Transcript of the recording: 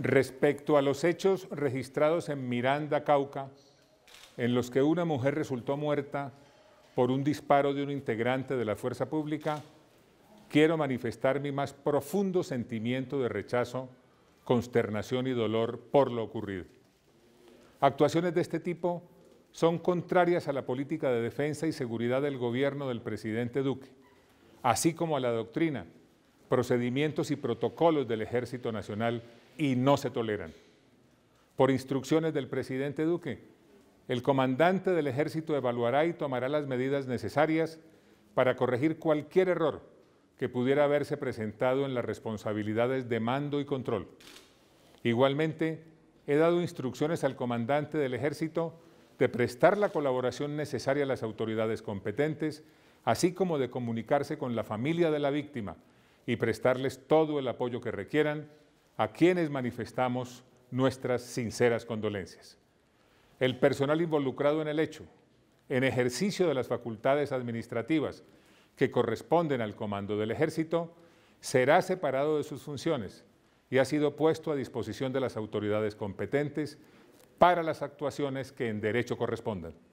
Respecto a los hechos registrados en Miranda, Cauca, en los que una mujer resultó muerta por un disparo de un integrante de la fuerza pública, quiero manifestar mi más profundo sentimiento de rechazo, consternación y dolor por lo ocurrido. Actuaciones de este tipo son contrarias a la política de defensa y seguridad del gobierno del presidente Duque, así como a la doctrina procedimientos y protocolos del Ejército Nacional y no se toleran. Por instrucciones del presidente Duque, el comandante del Ejército evaluará y tomará las medidas necesarias para corregir cualquier error que pudiera haberse presentado en las responsabilidades de mando y control. Igualmente, he dado instrucciones al comandante del Ejército de prestar la colaboración necesaria a las autoridades competentes, así como de comunicarse con la familia de la víctima y prestarles todo el apoyo que requieran a quienes manifestamos nuestras sinceras condolencias. El personal involucrado en el hecho, en ejercicio de las facultades administrativas que corresponden al comando del ejército, será separado de sus funciones y ha sido puesto a disposición de las autoridades competentes para las actuaciones que en derecho correspondan.